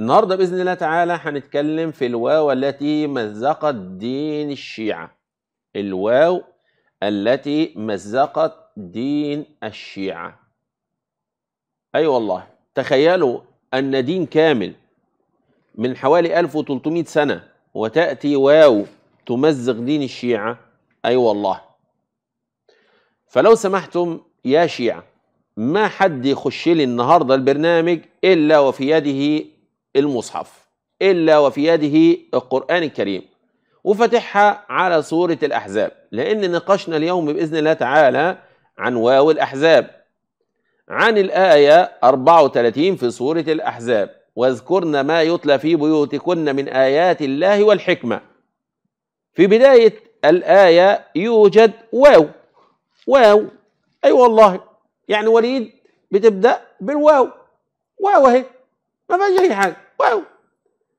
النهارده باذن الله تعالى هنتكلم في الواو التي مزقت دين الشيعه الواو التي مزقت دين الشيعه اي أيوة والله تخيلوا ان دين كامل من حوالي 1300 سنه وتاتي واو تمزق دين الشيعه اي أيوة والله فلو سمحتم يا شيعه ما حد يخش لي النهارده البرنامج الا وفي يده المصحف إلا وفي يده القرآن الكريم وفتحها على سورة الأحزاب لأن نقاشنا اليوم بإذن الله تعالى عن واو الأحزاب عن الآية 34 في سورة الأحزاب واذكرن ما يتلى في بيوتكن من آيات الله والحكمة في بداية الآية يوجد واو واو أي أيوة والله يعني وليد بتبدأ بالواو واو أهي ما فيهاش اي حاجه واو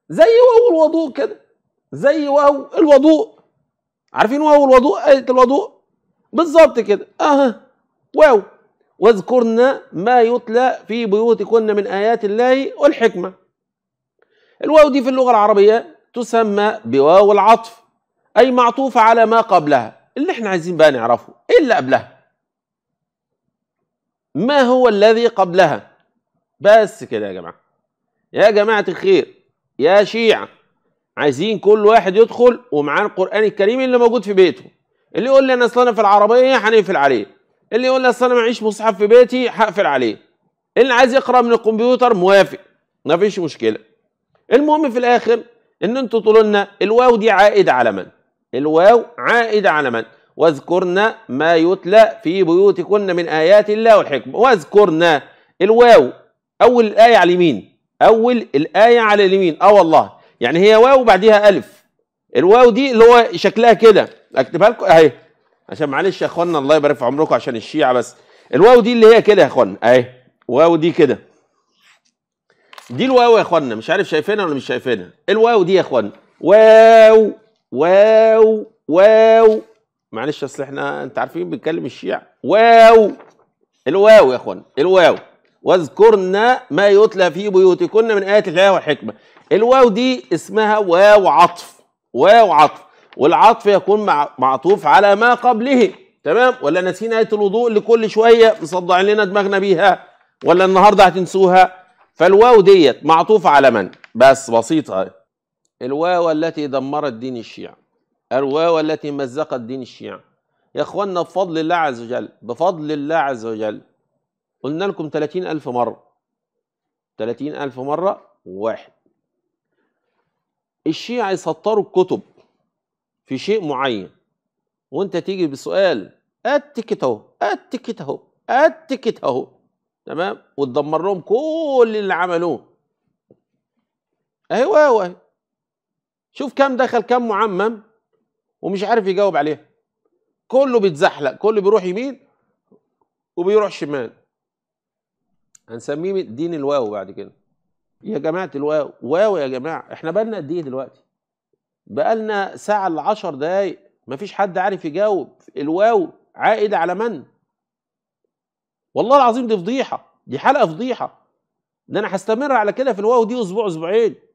زي واو الوضوء كده زي واو الوضوء عارفين واو الوضوء ايه الوضوء بالظبط كده اه واو واذكرن ما يتلى في بيوتكن من ايات الله والحكمه الواو دي في اللغه العربيه تسمى بواو العطف اي معطوفه على ما قبلها اللي احنا عايزين بقى نعرفه ايه اللي قبلها ما هو الذي قبلها بس كده يا جماعه يا جماعة الخير يا شيعة عايزين كل واحد يدخل ومعاه القرآن الكريم اللي موجود في بيته اللي يقول لي أنا أصل أنا في العربية هنقفل عليه اللي يقول لي أصل أنا معيش مصحف في بيتي هقفل عليه اللي عايز يقرأ من الكمبيوتر موافق ما فيش مشكلة المهم في الآخر إن أنتوا تقولوا لنا الواو دي عائدة على من؟ الواو عائدة على من؟ واذكرنا ما يتلى في بيوتكن من آيات الله والحكمة واذكرنا الواو أول الآية على اليمين اول الايه على اليمين اه والله يعني هي واو وبعديها الف الواو دي اللي هو شكلها كده اكتبها لكم اهي عشان معلش يا اخوانا الله يبارك في عمركم عشان الشيعه بس الواو دي اللي هي كده يا اخوانا اهي واو دي كده دي الواو يا اخوانا مش عارف شايفينها ولا مش شايفينها الواو دي يا اخوانا واو واو واو معلش اصل احنا انت عارفين بنتكلم الشيعة واو الواو يا اخوانا الواو واذكرنا ما يتلى في بيوتكن من آيات الله والحكمة الواو دي اسمها واو عطف واو عطف والعطف يكون معطوف على ما قبله تمام ولا نسينا آية الوضوء اللي كل شوية مصدعين لنا دماغنا بيها ولا النهاردة هتنسوها فالواو ديت معطوفة على من بس بسيطة الواو التي دمرت دين الشيعة الواو التي مزقت دين الشيعة يا اخوانا بفضل الله عز وجل بفضل الله عز وجل قلنا لكم 30000 مرة 30000 مرة واحد الشيعة يسطروا الكتب في شيء معين وانت تيجي بسؤال التكت اهو التكت اهو التكت اهو تمام وتدمر لهم كل اللي عملوه اهو اهو اهو شوف كم دخل كم معمم ومش عارف يجاوب عليها كله بيتزحلق كله بيروح يمين وبيروح شمال هنسميه دين الواو بعد كده يا جماعه الواو واو يا جماعه احنا بقالنا قد ايه دلوقتي بقالنا ساعه العشر دقايق مفيش حد عارف يجاوب الواو عائد على من والله العظيم دي فضيحه دي حلقه فضيحه ده انا هستمر على كده في الواو دي اسبوع اسبوعين